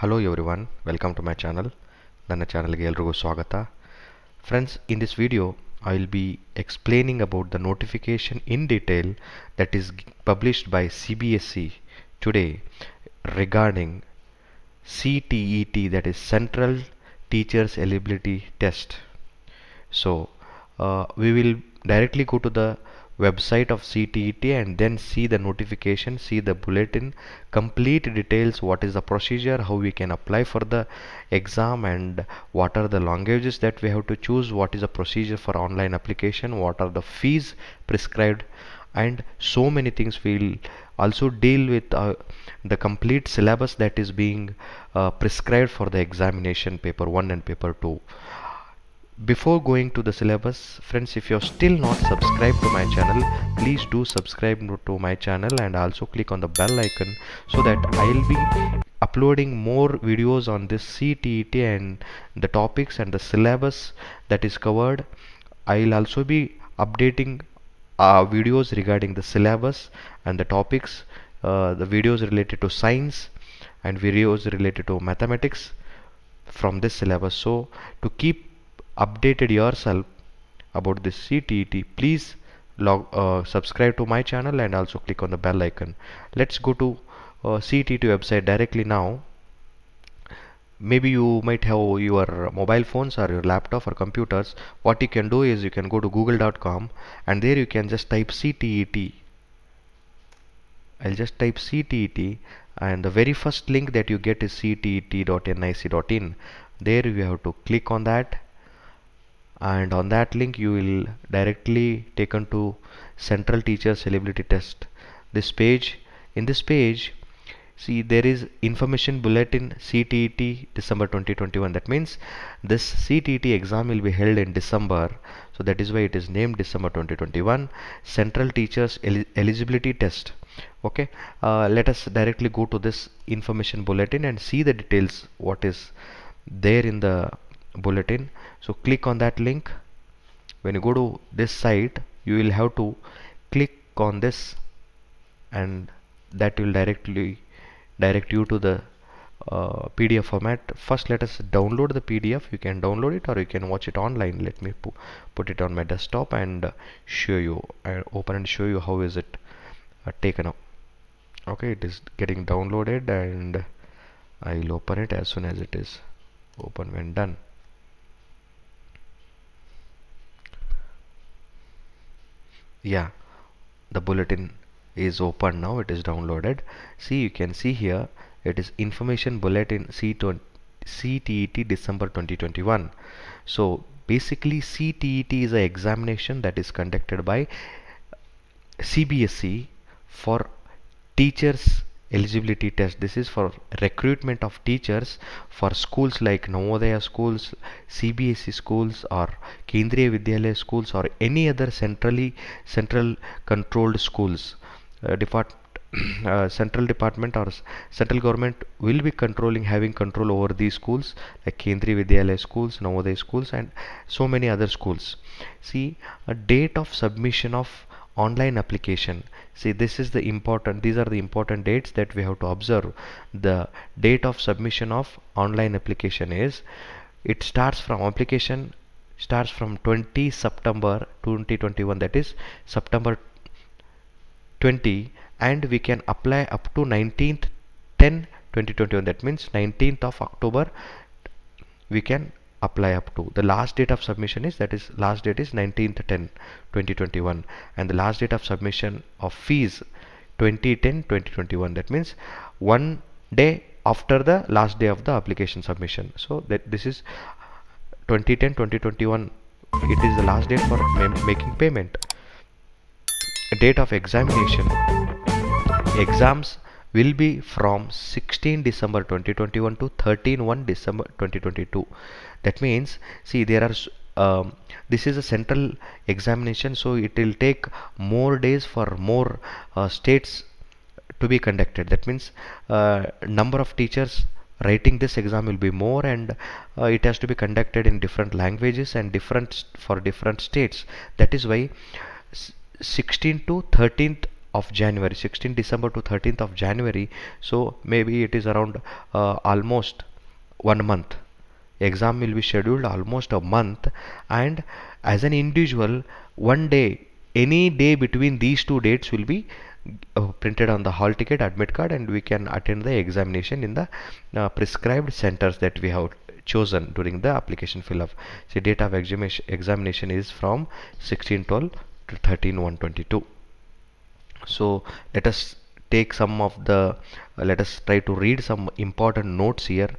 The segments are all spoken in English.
Hello everyone, welcome to my channel. Nana channel Gelrugo Swagata. Friends, in this video, I will be explaining about the notification in detail that is published by CBSE today regarding CTET, that is Central Teachers Eligibility Test. So, uh, we will directly go to the website of CTET and then see the notification see the bulletin complete details what is the procedure how we can apply for the exam and what are the languages that we have to choose what is the procedure for online application what are the fees prescribed and so many things we'll also deal with uh, the complete syllabus that is being uh, prescribed for the examination paper 1 and paper 2 before going to the syllabus friends if you're still not subscribed to my channel please do subscribe to my channel and also click on the bell icon so that i'll be uploading more videos on this CTET and the topics and the syllabus that is covered i'll also be updating uh, videos regarding the syllabus and the topics uh, the videos related to science and videos related to mathematics from this syllabus so to keep updated yourself about this CTET please log uh, subscribe to my channel and also click on the bell icon let's go to uh, CTET website directly now maybe you might have your mobile phones or your laptop or computers what you can do is you can go to google.com and there you can just type CTET I'll just type CTET and the very first link that you get is ctet.nic.in there you have to click on that and on that link you will directly taken to central teacher syllability test this page in this page see there is information bulletin CTET December 2021 that means this CTET exam will be held in December so that is why it is named December 2021 central teachers el eligibility test okay uh, let us directly go to this information bulletin and see the details what is there in the bulletin so click on that link when you go to this site you will have to click on this and that will directly direct you to the uh, PDF format first let us download the PDF you can download it or you can watch it online let me pu put it on my desktop and show you and open and show you how is it uh, taken up okay it is getting downloaded and I'll open it as soon as it is open when done yeah the bulletin is open now it is downloaded see you can see here it is information bulletin c CTET December 2021 so basically CTET is an examination that is conducted by CBSE for teachers eligibility test this is for recruitment of teachers for schools like Navodaya schools CBSE schools or Kendriya Vidyalaya schools or any other centrally central controlled schools uh, depart uh, central department or central government will be controlling having control over these schools like Kendriya Vidyalaya schools Navodaya schools and so many other schools see a date of submission of online application see this is the important these are the important dates that we have to observe the date of submission of online application is it starts from application starts from 20 September 2021 that is September 20 and we can apply up to 19th 10 2021 that means 19th of October we can apply up to the last date of submission is that is last date is 19th 10 2021 and the last date of submission of fees 2010 2021 that means one day after the last day of the application submission so that this is 2010 2021 it is the last date for making payment date of examination exams will be from 16 December 2021 to 13 1 December 2022 that means see there are um, this is a central examination so it will take more days for more uh, states to be conducted that means uh, number of teachers writing this exam will be more and uh, it has to be conducted in different languages and different for different states that is why 16 to 13th of January 16 December to 13th of January so maybe it is around uh, almost one month exam will be scheduled almost a month and as an individual one day any day between these two dates will be uh, printed on the hall ticket admit card and we can attend the examination in the uh, prescribed centers that we have chosen during the application fill up see date of examination examination is from 1612 to 13122 so let us take some of the uh, let us try to read some important notes here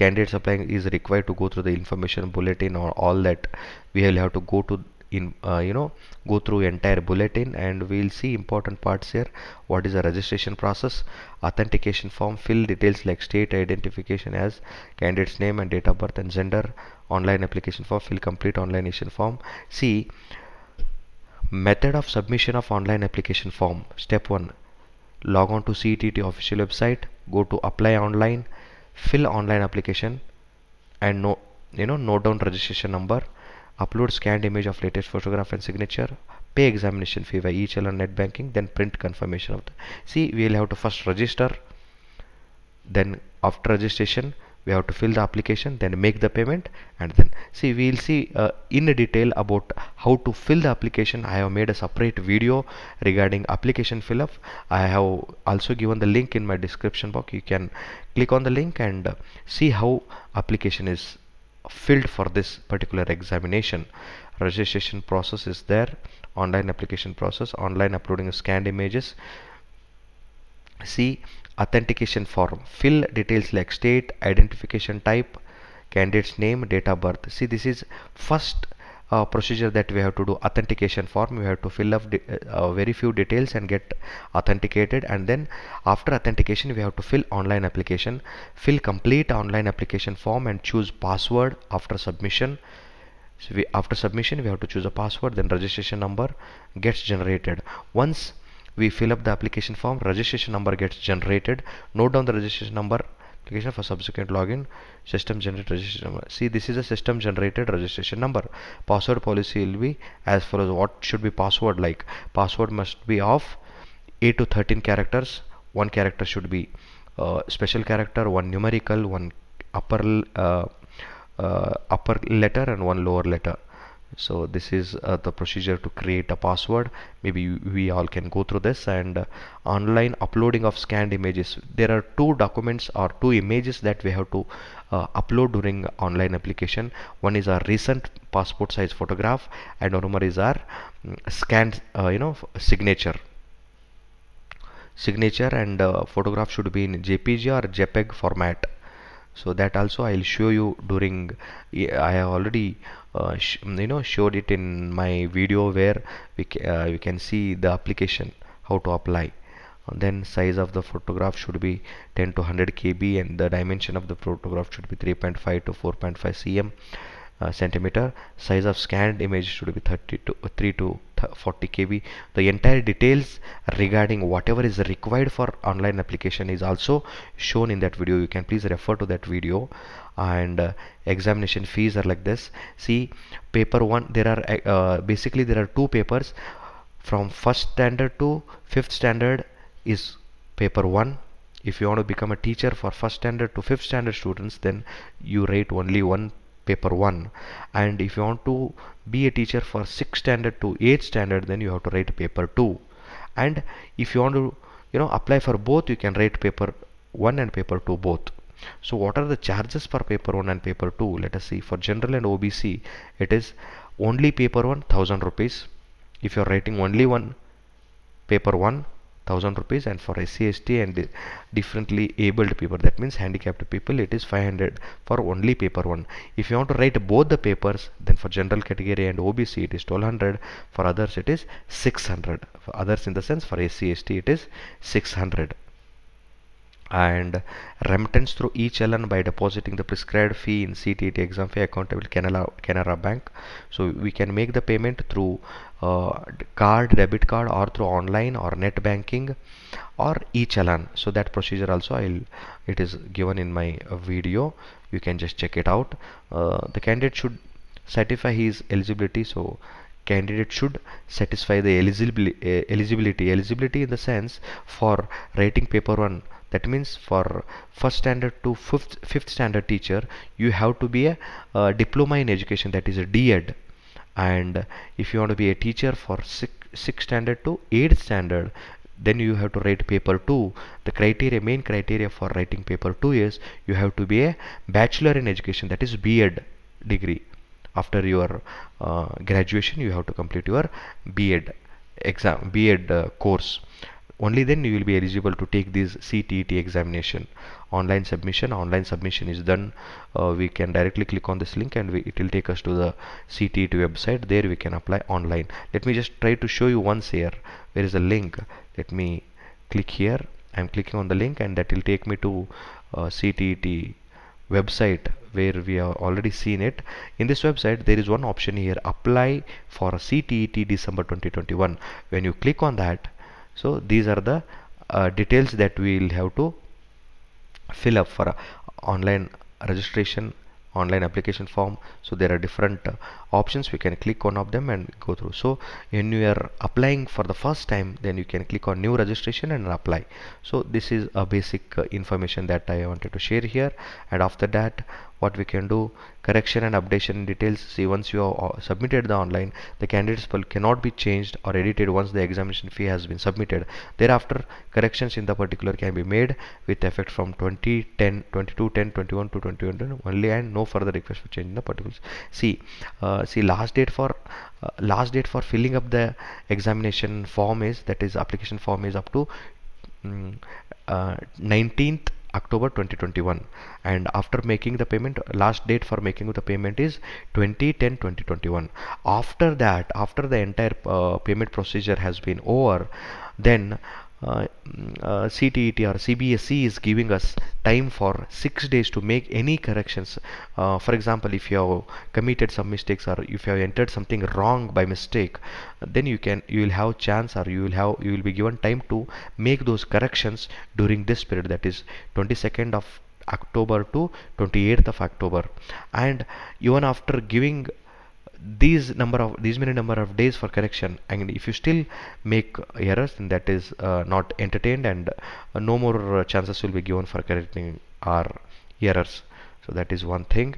candidates applying is required to go through the information bulletin or all that we will have to go to in uh, you know go through entire bulletin and we'll see important parts here what is the registration process authentication form fill details like state identification as candidate's name and date of birth and gender online application form fill complete online issue form see method of submission of online application form step 1 log on to CTT official website go to apply online fill online application and no you know note down registration number upload scanned image of latest photograph and signature pay examination fee by ehl and net banking then print confirmation of the see we'll have to first register then after registration we have to fill the application then make the payment and then see we will see uh, in detail about how to fill the application I have made a separate video regarding application fill up I have also given the link in my description box you can click on the link and uh, see how application is filled for this particular examination registration process is there online application process online uploading of scanned images see authentication form fill details like state identification type candidate's name date of birth see this is first uh, procedure that we have to do authentication form we have to fill up uh, very few details and get authenticated and then after authentication we have to fill online application fill complete online application form and choose password after submission so we after submission we have to choose a password then registration number gets generated once we fill up the application form registration number gets generated note down the registration number application for subsequent login system generated registration number see this is a system generated registration number password policy will be as follows what should be password like password must be of 8 to 13 characters one character should be uh, special character one numerical one upper uh, uh, upper letter and one lower letter so this is uh, the procedure to create a password maybe we all can go through this and uh, online uploading of scanned images there are two documents or two images that we have to uh, upload during online application one is our recent passport size photograph and another is our mm, scanned uh, you know signature signature and uh, photograph should be in jpg or jpeg format so that also I'll show you during I have already uh, you know showed it in my video where we ca uh, you can see the application how to apply and then size of the photograph should be 10 to 100 KB and the dimension of the photograph should be 3.5 to 4.5 cm uh, centimeter size of scanned image should be 30 to 3 to 40 kb the entire details regarding whatever is required for online application is also shown in that video you can please refer to that video and uh, examination fees are like this see paper 1 there are uh, basically there are two papers from first standard to fifth standard is paper 1 if you want to become a teacher for first standard to fifth standard students then you rate only one paper 1 and if you want to be a teacher for 6th standard to 8th standard then you have to write paper 2 and if you want to you know apply for both you can write paper 1 and paper 2 both so what are the charges for paper 1 and paper 2 let us see for general and OBC it is only paper 1 1000 rupees if you are writing only one paper 1 1000 rupees and for SCST and differently abled people that means handicapped people it is 500 for only paper 1 if you want to write both the papers then for general category and OBC it is 1200 for others it is 600 for others in the sense for SCST it is 600 and remittance through each LN by depositing the prescribed fee in CTT exam fee accountable Canara Bank. So we can make the payment through card debit card or through online or net banking or e-challan so that procedure also I'll it is given in my uh, video you can just check it out uh, the candidate should satisfy his eligibility so candidate should satisfy the eligibility eligibility eligibility in the sense for writing paper 1 that means for first standard to fifth fifth standard teacher you have to be a, a diploma in education that is a DED and if you want to be a teacher for 6th six, standard to 8th standard then you have to write paper 2 the criteria main criteria for writing paper 2 is you have to be a bachelor in education that is B.Ed degree after your uh, graduation you have to complete your B.Ed exam B.Ed uh, course only then you will be eligible to take this CTET examination online submission online submission is done uh, we can directly click on this link and we, it will take us to the CTET website there we can apply online let me just try to show you once here where is the link let me click here I'm clicking on the link and that will take me to uh, CTET website where we have already seen it in this website there is one option here apply for a CTET December 2021 when you click on that so these are the uh, details that we will have to fill up for uh, online registration online application form so there are different uh, options we can click on of them and go through so when you are applying for the first time then you can click on new registration and apply so this is a basic uh, information that I wanted to share here and after that what we can do correction and updation details see once you have uh, submitted the online the candidate's poll cannot be changed or edited once the examination fee has been submitted thereafter corrections in the particular can be made with effect from 2010, 22 10 21 to 21 only and no further request for change in the particulars see uh, see last date for uh, last date for filling up the examination form is that is application form is up to um, uh, 19th October 2021 and after making the payment last date for making the payment is 2010 2021 after that after the entire uh, payment procedure has been over then uh, uh, CTET or CBSE is giving us time for six days to make any corrections uh, for example if you have committed some mistakes or if you have entered something wrong by mistake then you can you will have chance or you will have you will be given time to make those corrections during this period that is 22nd of October to 28th of October and even after giving these number of these many number of days for correction and if you still make errors then that is uh, not entertained and uh, no more uh, chances will be given for correcting our errors so that is one thing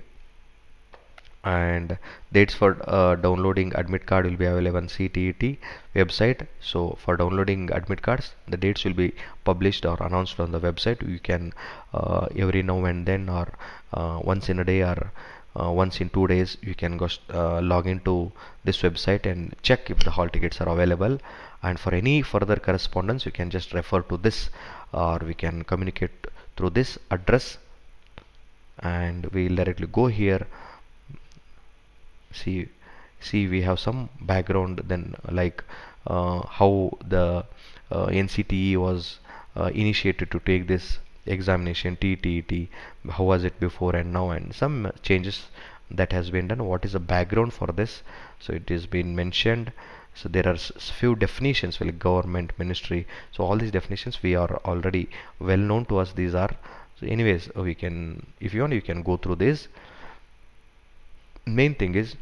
and dates for uh, downloading admit card will be available on CTET website so for downloading admit cards the dates will be published or announced on the website you can uh, every now and then or uh, once in a day or uh, once in two days you can go uh, log into this website and check if the hall tickets are available and for any further correspondence you can just refer to this or we can communicate through this address and we'll directly go here see see we have some background then like uh, how the uh, NCTE was uh, initiated to take this examination TTT how was it before and now and some changes that has been done what is the background for this so it is been mentioned so there are few definitions like government ministry so all these definitions we are already well known to us these are so anyways we can if you want you can go through this main thing is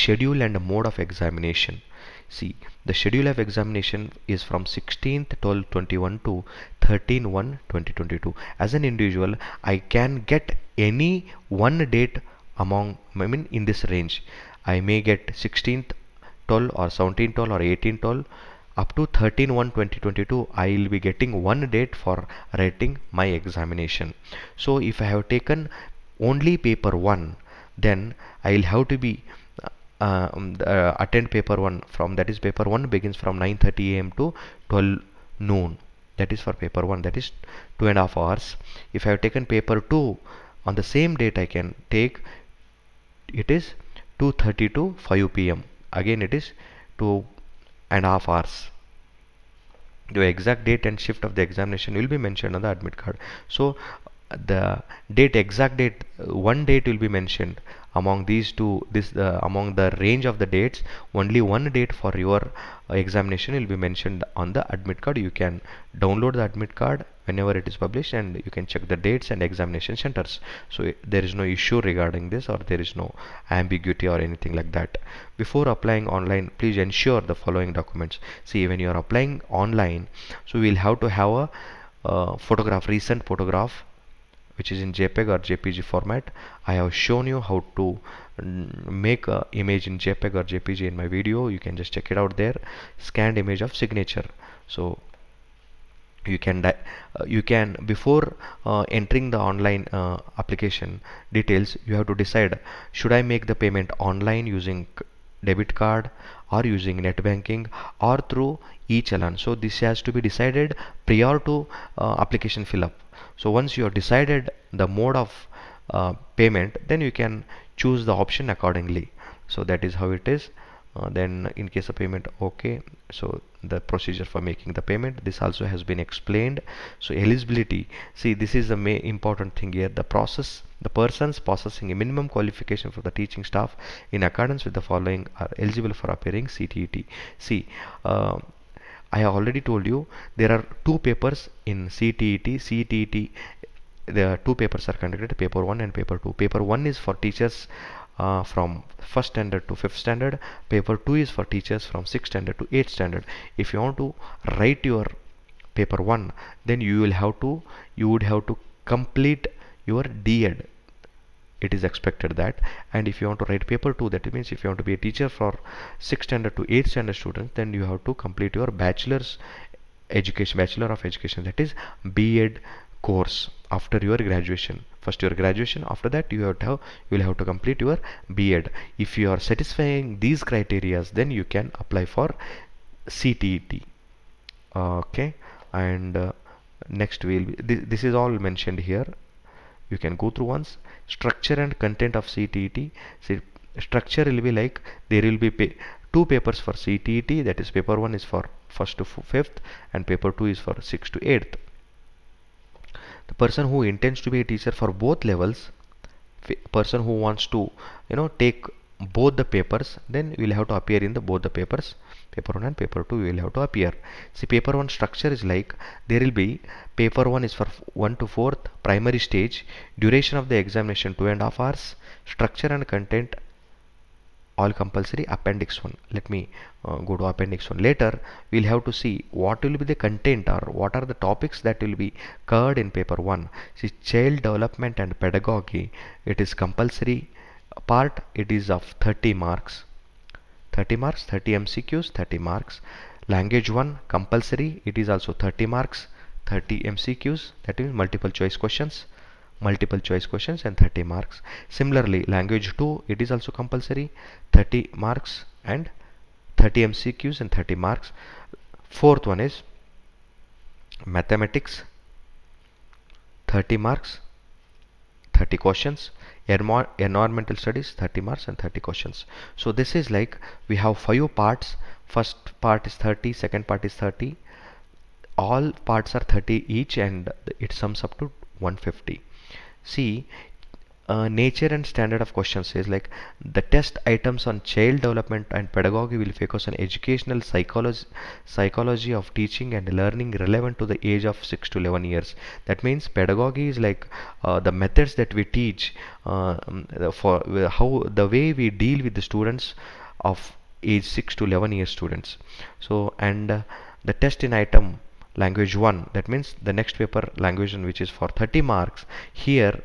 schedule and mode of examination See, the schedule of examination is from 16th 12 21 to 13 1 2022. As an individual, I can get any one date among, I mean, in this range. I may get 16th 12 or 17th 12 or 18th 12 up to 13 1 2022 i will be getting one date for writing my examination so if i have taken only paper 1 then i will have to be um, uh, attend paper 1 from that is paper 1 begins from 9.30 am to 12 noon that is for paper 1 that is two and a half hours if I have taken paper 2 on the same date I can take it is 2.30 to 5 pm again it is two and a half hours the exact date and shift of the examination will be mentioned on the admit card so the date exact date one date will be mentioned among these two this uh, among the range of the dates only one date for your uh, examination will be mentioned on the admit card you can download the admit card whenever it is published and you can check the dates and examination centers so it, there is no issue regarding this or there is no ambiguity or anything like that before applying online please ensure the following documents see when you are applying online so we'll have to have a uh, photograph recent photograph which is in JPEG or JPG format I have shown you how to make a image in JPEG or JPG in my video you can just check it out there scanned image of signature so you can uh, you can before uh, entering the online uh, application details you have to decide should I make the payment online using debit card or using net banking or through e-challan so this has to be decided prior to uh, application fill up so once you have decided the mode of uh, payment then you can choose the option accordingly so that is how it is uh, then in case of payment okay so the procedure for making the payment this also has been explained so eligibility see this is the main important thing here the process the persons possessing a minimum qualification for the teaching staff in accordance with the following are eligible for appearing CTET see uh, I already told you there are two papers in CTET CTET the two papers are conducted paper 1 and paper 2 paper 1 is for teachers uh, from first standard to fifth standard paper 2 is for teachers from sixth standard to eighth standard if you want to write your paper 1 then you will have to you would have to complete your DED it is expected that and if you want to write paper 2 that means if you want to be a teacher for 6th standard to 8th standard students then you have to complete your bachelor's education bachelor of education that is B.Ed course after your graduation first your graduation after that you have to have, you will have to complete your B.Ed if you are satisfying these criteria then you can apply for CTET okay and uh, next we will this, this is all mentioned here you can go through once structure and content of CTET See, structure will be like there will be pa two papers for CTET that is paper 1 is for 1st to 5th and paper 2 is for 6th to 8th the person who intends to be a teacher for both levels person who wants to you know take both the papers then you will have to appear in the both the papers paper 1 and paper 2 you will have to appear see paper 1 structure is like there will be paper 1 is for 1 to 4th primary stage duration of the examination 2 and a half hours structure and content all compulsory appendix 1 let me uh, go to appendix 1 later we'll have to see what will be the content or what are the topics that will be covered in paper 1 see child development and pedagogy it is compulsory part it is of 30 marks 30 marks 30 mcqs 30 marks language 1 compulsory it is also 30 marks 30 mcqs that is multiple choice questions multiple choice questions and 30 marks similarly language 2 it is also compulsory 30 marks and 30 MCQs and 30 marks fourth one is mathematics 30 marks 30 questions environmental studies 30 marks and 30 questions so this is like we have five parts first part is 30 second part is 30 all parts are 30 each and it sums up to 150 see uh, nature and standard of questions is like the test items on child development and pedagogy will focus on educational psychology psychology of teaching and learning relevant to the age of 6 to 11 years that means pedagogy is like uh, the methods that we teach uh, um, for uh, how the way we deal with the students of age 6 to 11 year students so and uh, the test in item language 1 that means the next paper language in which is for 30 marks here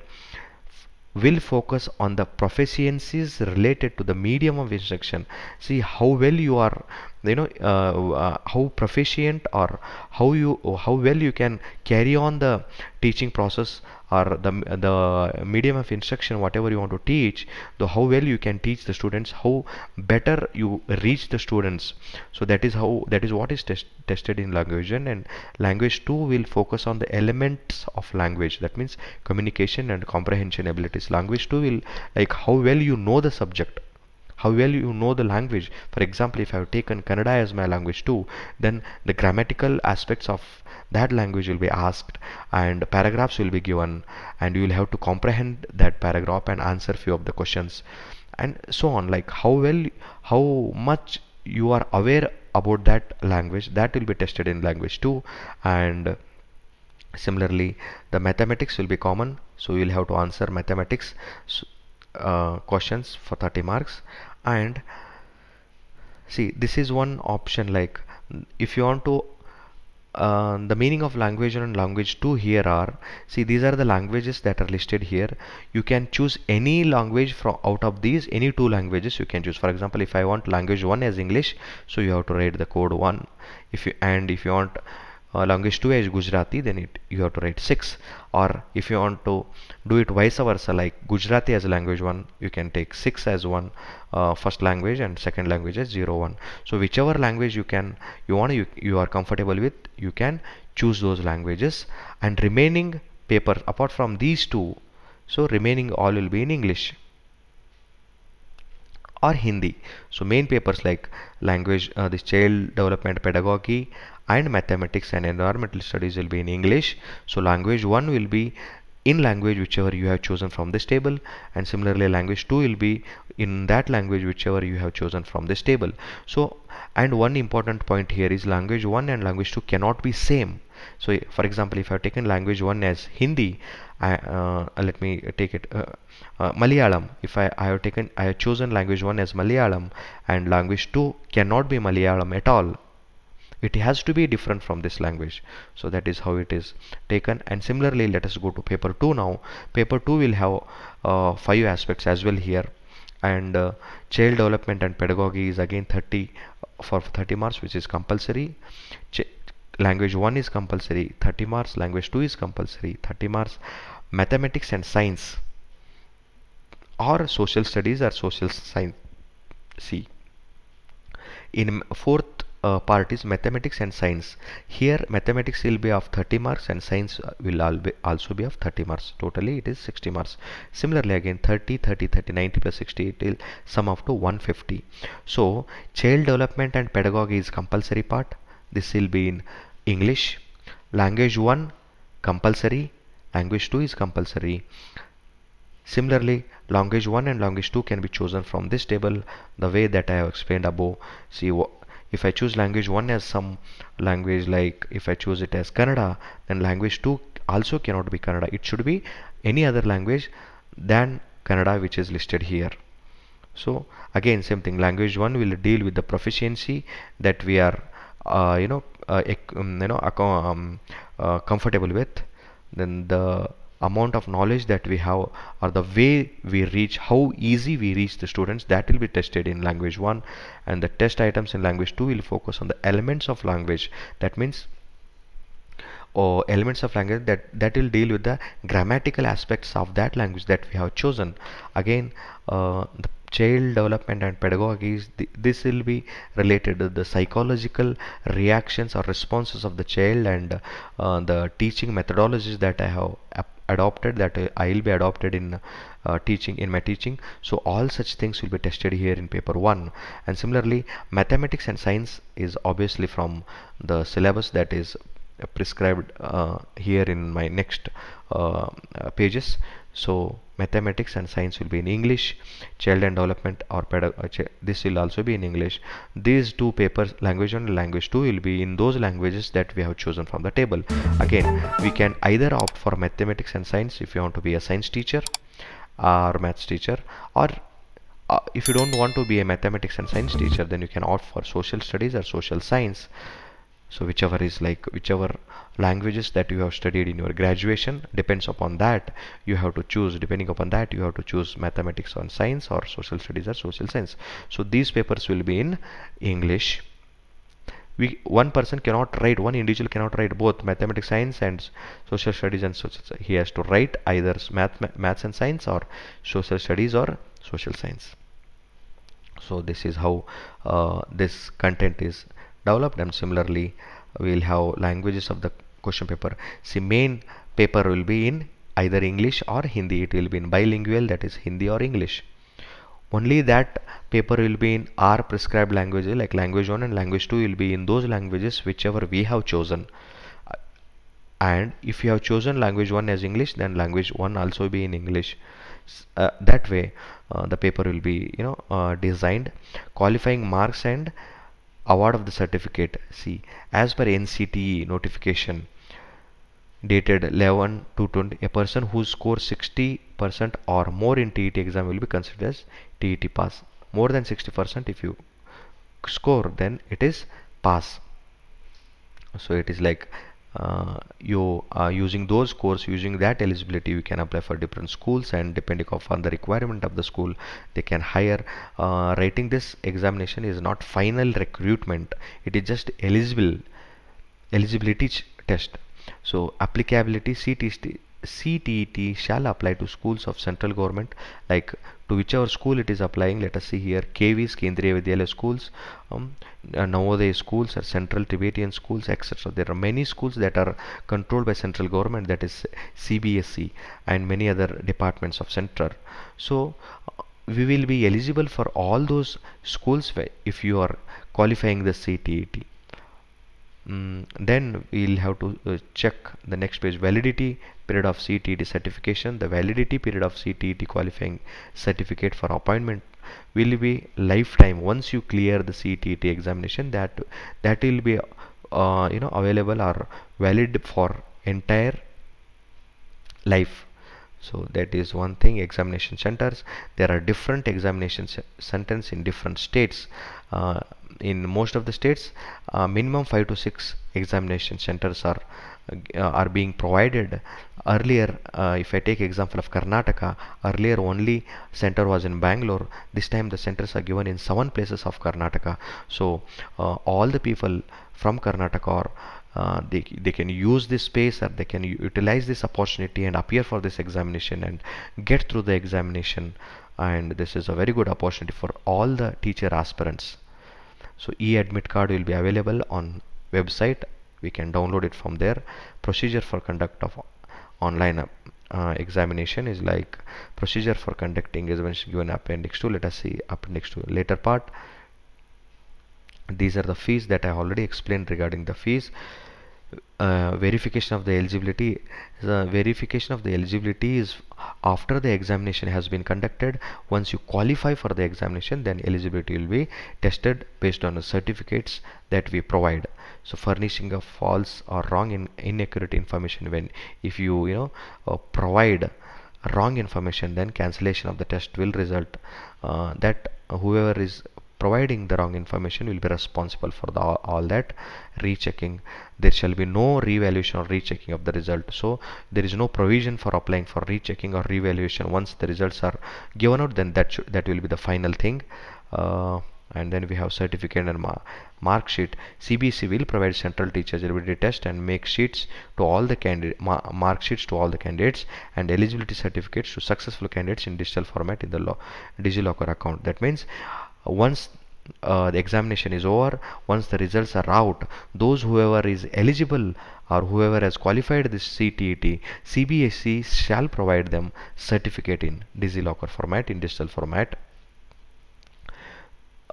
will focus on the proficiencies related to the medium of instruction see how well you are you know uh, uh, how proficient or how you how well you can carry on the teaching process or the the medium of instruction whatever you want to teach the how well you can teach the students how better you reach the students so that is how that is what is test, tested in language and language 2 will focus on the elements of language that means communication and comprehension abilities language 2 will like how well you know the subject how well you know the language for example if i have taken kannada as my language too then the grammatical aspects of that language will be asked and paragraphs will be given and you will have to comprehend that paragraph and answer few of the questions and so on like how well how much you are aware about that language that will be tested in language 2 and similarly the mathematics will be common so you will have to answer mathematics uh, questions for 30 marks and see this is one option like if you want to uh, the meaning of language 1 and language 2 here are see these are the languages that are listed here you can choose any language from out of these any two languages you can choose for example if I want language 1 as English so you have to write the code 1 if you and if you want uh, language 2 as Gujarati then it you have to write 6 or if you want to do it vice versa like Gujarati as language 1 you can take 6 as one uh, first language and second language as 0 1 so whichever language you can you want you, you are comfortable with you can choose those languages and remaining paper apart from these two so remaining all will be in English or Hindi. So main papers like language, uh, this child development pedagogy and mathematics and environmental studies will be in English. So language 1 will be in language whichever you have chosen from this table and similarly language 2 will be in that language whichever you have chosen from this table so and one important point here is language 1 and language 2 cannot be same so for example if I have taken language 1 as Hindi I, uh, let me take it uh, uh, Malayalam if I, I have taken I have chosen language 1 as Malayalam and language 2 cannot be Malayalam at all it has to be different from this language so that is how it is taken and similarly let us go to paper 2 now paper 2 will have uh, five aspects as well here and uh, child development and pedagogy is again 30 for 30 marks which is compulsory Ch language 1 is compulsory 30 marks language 2 is compulsory 30 marks mathematics and science or social studies or social science C in fourth uh, part is mathematics and science here mathematics will be of 30 marks and science uh, will al be also be of 30 marks totally it is 60 marks similarly again 30 30 30 90 plus 60 it will sum up to 150 so child development and pedagogy is compulsory part this will be in English language 1 compulsory language 2 is compulsory similarly language 1 and language 2 can be chosen from this table the way that I have explained above see if I choose language 1 as some language like if I choose it as Kannada then language 2 also cannot be Kannada it should be any other language than Kannada which is listed here so again same thing language 1 will deal with the proficiency that we are uh, you know uh, um, you know um, uh, comfortable with then the amount of knowledge that we have or the way we reach how easy we reach the students that will be tested in language 1 and the test items in language 2 will focus on the elements of language that means or elements of language that that will deal with the grammatical aspects of that language that we have chosen again uh, the child development and pedagogy th this will be related to the psychological reactions or responses of the child and uh, the teaching methodologies that I have adopted that I will be adopted in uh, teaching in my teaching so all such things will be tested here in paper 1 and similarly mathematics and science is obviously from the syllabus that is prescribed uh, here in my next uh, pages so mathematics and science will be in english child and development or uh, this will also be in english these two papers language 1 language 2 will be in those languages that we have chosen from the table again we can either opt for mathematics and science if you want to be a science teacher or maths teacher or uh, if you don't want to be a mathematics and science teacher then you can opt for social studies or social science so whichever is like whichever languages that you have studied in your graduation depends upon that you have to choose depending upon that you have to choose mathematics or science or social studies or social science so these papers will be in english we one person cannot write one individual cannot write both mathematics science and social studies and social he has to write either math maths and science or social studies or social science so this is how uh, this content is developed and similarly we'll have languages of the question paper see main paper will be in either English or Hindi it will be in bilingual that is Hindi or English only that paper will be in our prescribed languages like language 1 and language 2 will be in those languages whichever we have chosen uh, and if you have chosen language 1 as English then language 1 also be in English uh, that way uh, the paper will be you know uh, designed qualifying marks and award of the certificate see as per NCTE notification dated 11 to 20 a person who scores 60% or more in TET exam will be considered as TET pass more than 60% if you score then it is pass so it is like uh, you are using those course using that eligibility you can apply for different schools and depending upon the requirement of the school they can hire uh, writing this examination is not final recruitment it is just eligible eligibility test so applicability C T S T. CTET shall apply to schools of central government like to whichever school it is applying let us see here KVs Kendriya Vidyalaya schools um, uh, Navodaya schools or central Tibetan schools etc there are many schools that are controlled by central government that is CBSE and many other departments of center so uh, we will be eligible for all those schools if you are qualifying the CTET Mm, then we'll have to uh, check the next page validity period of CTT certification the validity period of CTT qualifying certificate for appointment will be lifetime once you clear the CTT examination that that will be uh, you know available or valid for entire life so that is one thing examination centers there are different examination centers in different states uh, in most of the states uh, minimum 5 to 6 examination centers are uh, are being provided earlier uh, if i take example of karnataka earlier only center was in bangalore this time the centers are given in seven places of karnataka so uh, all the people from karnataka or uh, they, they can use this space or they can utilize this opportunity and appear for this examination and get through the examination and this is a very good opportunity for all the teacher aspirants so e-admit card will be available on website we can download it from there procedure for conduct of online uh, examination is like procedure for conducting examination given appendix 2 let us see appendix 2 later part these are the fees that I already explained regarding the fees uh, verification of the eligibility the verification of the eligibility is after the examination has been conducted once you qualify for the examination then eligibility will be tested based on the certificates that we provide so furnishing a false or wrong in inaccurate information when if you you know uh, provide wrong information then cancellation of the test will result uh, that whoever is providing the wrong information will be responsible for the, all, that rechecking there shall be no revaluation or rechecking of the result so there is no provision for applying for rechecking or revaluation once the results are given out then that should, that will be the final thing uh, and then we have certificate and mark sheet CBC will provide central teacher eligibility test and make sheets to all the candidate ma mark sheets to all the candidates and eligibility certificates to successful candidates in digital format in the law locker account that means once uh, the examination is over once the results are out those whoever is eligible or whoever has qualified this CTET CBSE shall provide them certificate in DigiLocker format in digital format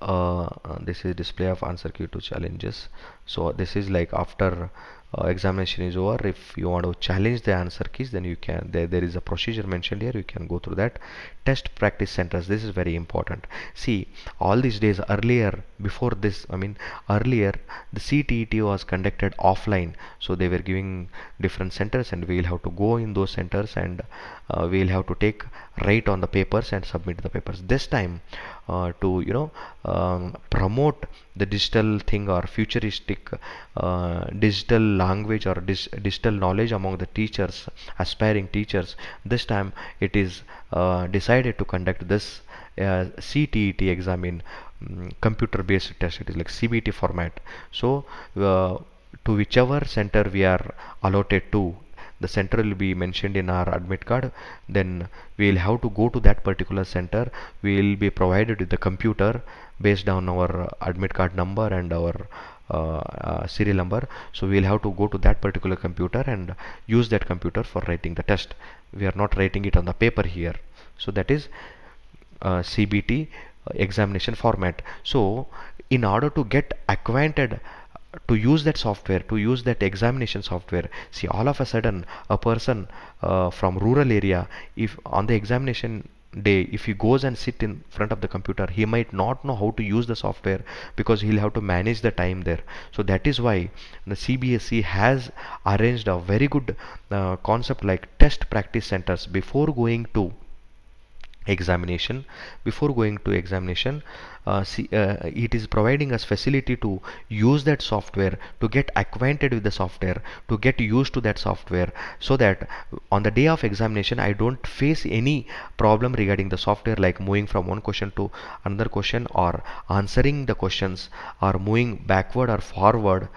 uh, this is display of answer key to challenges so this is like after uh, examination is over if you want to challenge the answer keys then you can there, there is a procedure mentioned here you can go through that test practice centers this is very important see all these days earlier before this I mean earlier the CTET was conducted offline so they were giving different centers and we will have to go in those centers and uh, we'll have to take write on the papers and submit the papers this time uh, to you know um, promote the digital thing or futuristic uh, digital language or digital knowledge among the teachers aspiring teachers this time it is uh, decided to conduct this uh, CTET exam in um, mm, computer based test it is like CBT format so uh, to whichever center we are allotted to the center will be mentioned in our admit card then we will have to go to that particular center we will be provided with the computer based on our admit card number and our uh, uh, serial number so we'll have to go to that particular computer and use that computer for writing the test we are not writing it on the paper here so that is uh, CBT examination format so in order to get acquainted to use that software to use that examination software see all of a sudden a person uh, from rural area if on the examination day if he goes and sit in front of the computer he might not know how to use the software because he'll have to manage the time there so that is why the CBSE has arranged a very good uh, concept like test practice centers before going to examination before going to examination uh, see, uh, it is providing us facility to use that software to get acquainted with the software to get used to that software so that on the day of examination I don't face any problem regarding the software like moving from one question to another question or answering the questions or moving backward or forward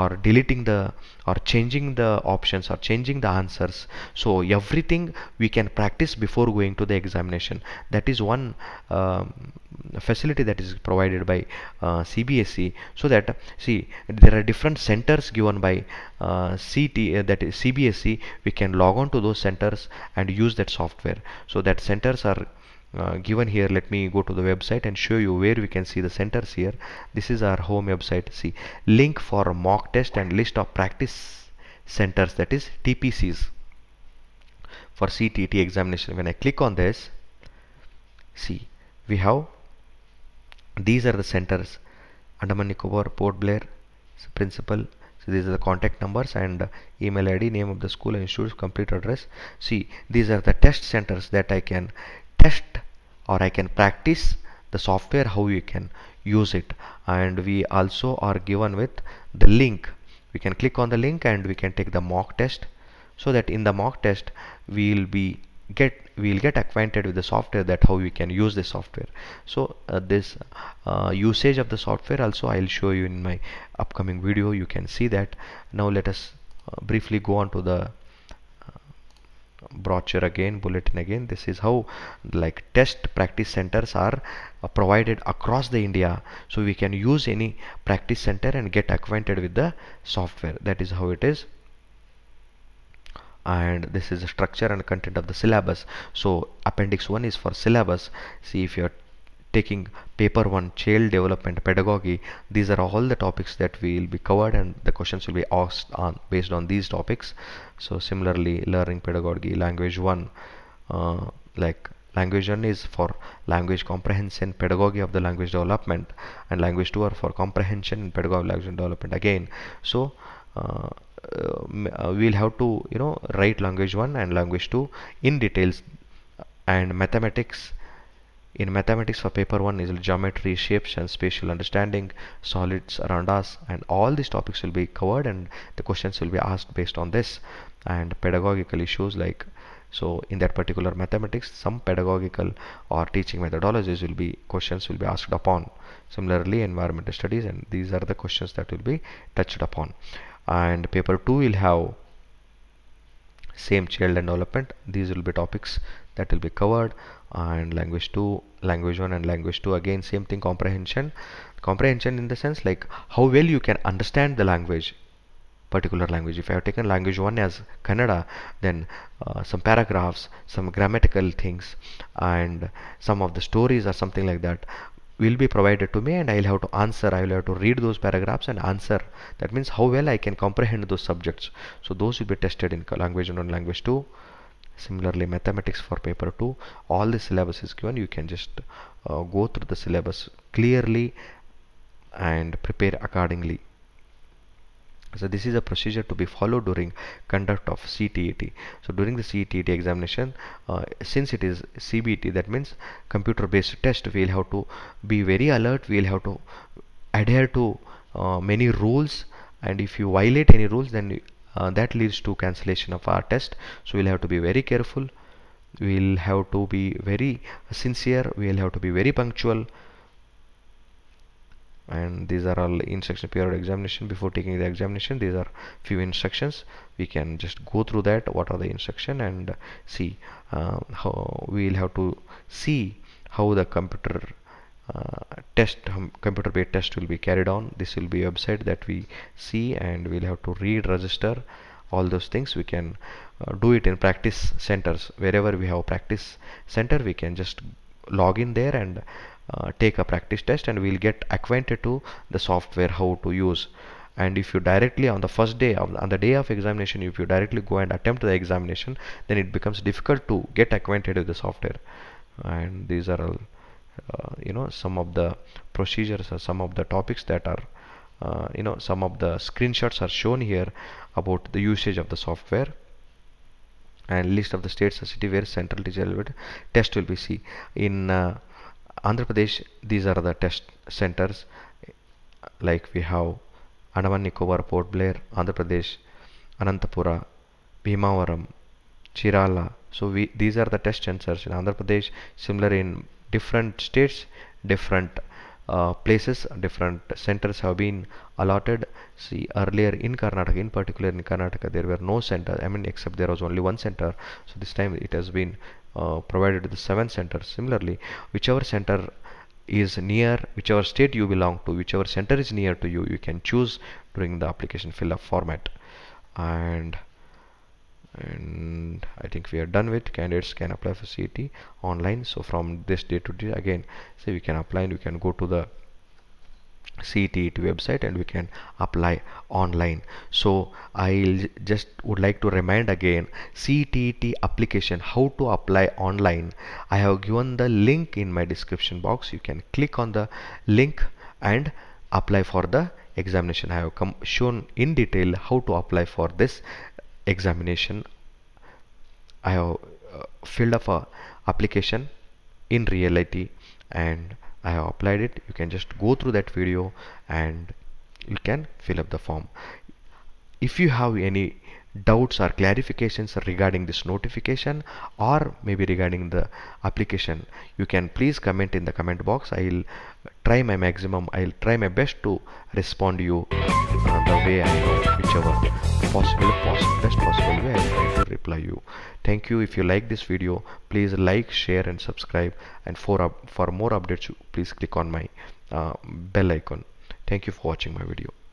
or deleting the or changing the options or changing the answers so everything we can practice before going to the examination that is one um, facility that is provided by uh, CBSE so that see there are different centers given by uh, CT uh, that is CBSE we can log on to those centers and use that software so that centers are uh, given here let me go to the website and show you where we can see the centers here this is our home website see link for mock test and list of practice centers that is TPCs for CTT examination when I click on this see we have these are the centers Andaman Nicobar Port Blair principal so these are the contact numbers and uh, email id name of the school and institute's complete address see these are the test centers that I can test or I can practice the software how you can use it and we also are given with the link we can click on the link and we can take the mock test so that in the mock test we will be get we'll get acquainted with the software that how we can use the software so uh, this uh, usage of the software also I'll show you in my upcoming video you can see that now let us uh, briefly go on to the brochure again bulletin again this is how like test practice centers are uh, provided across the India so we can use any practice center and get acquainted with the software that is how it is and this is the structure and content of the syllabus so appendix 1 is for syllabus see if you're taking paper 1 child development pedagogy these are all the topics that we will be covered and the questions will be asked on based on these topics so similarly learning pedagogy language 1 uh, like language 1 is for language comprehension pedagogy of the language development and language 2 are for comprehension and pedagogy of language development again so uh, uh, uh we'll have to you know write language 1 and language 2 in details and mathematics in mathematics for paper 1 is geometry, shapes and spatial understanding, solids around us and all these topics will be covered and the questions will be asked based on this and pedagogical issues like so in that particular mathematics some pedagogical or teaching methodologies will be questions will be asked upon similarly environmental studies and these are the questions that will be touched upon and paper 2 will have same child and development these will be topics that will be covered and language 2 language 1 and language 2 again same thing comprehension comprehension in the sense like how well you can understand the language particular language if I have taken language 1 as Kannada then uh, some paragraphs some grammatical things and some of the stories or something like that will be provided to me and I'll have to answer I will have to read those paragraphs and answer that means how well I can comprehend those subjects so those will be tested in language 1 and language 2 similarly mathematics for paper 2 all the syllabus is given you can just uh, go through the syllabus clearly and prepare accordingly so this is a procedure to be followed during conduct of CTET. So during the CTET examination, uh, since it is CBT, that means computer-based test, we'll have to be very alert. We'll have to adhere to uh, many rules. And if you violate any rules, then uh, that leads to cancellation of our test so we'll have to be very careful we'll have to be very sincere we'll have to be very punctual and these are all instruction period examination before taking the examination these are few instructions we can just go through that what are the instruction and see uh, how we'll have to see how the computer test computer based test will be carried on this will be website that we see and we'll have to read register all those things we can uh, do it in practice centers wherever we have a practice center we can just log in there and uh, take a practice test and we'll get acquainted to the software how to use and if you directly on the first day of, on the day of examination if you directly go and attempt the examination then it becomes difficult to get acquainted with the software and these are all uh, you know some of the procedures or some of the topics that are uh, you know some of the screenshots are shown here about the usage of the software and list of the states or city where central digital test will be see in uh, Andhra Pradesh these are the test centers like we have Andaman Nicobar Port Blair Andhra Pradesh Anantapura Bhimavaram Chirala so we, these are the test centers in Andhra Pradesh similar in different states different uh, places different centers have been allotted see earlier in Karnataka in particular in Karnataka there were no centers I mean except there was only one center so this time it has been uh, provided with seven centers similarly whichever center is near whichever state you belong to whichever center is near to you you can choose during the application fill up format and and I think we are done with candidates can apply for CET online so from this day to day again say we can apply and we can go to the CET website and we can apply online so I just would like to remind again CET application how to apply online I have given the link in my description box you can click on the link and apply for the examination I have come shown in detail how to apply for this examination i have uh, filled up a application in reality and i have applied it you can just go through that video and you can fill up the form if you have any doubts or clarifications regarding this notification or maybe regarding the application you can please comment in the comment box i'll try my maximum i'll try my best to respond to you uh, the way i know whichever possible possible best possible way i'll try to reply you thank you if you like this video please like share and subscribe and for for more updates please click on my uh, bell icon thank you for watching my video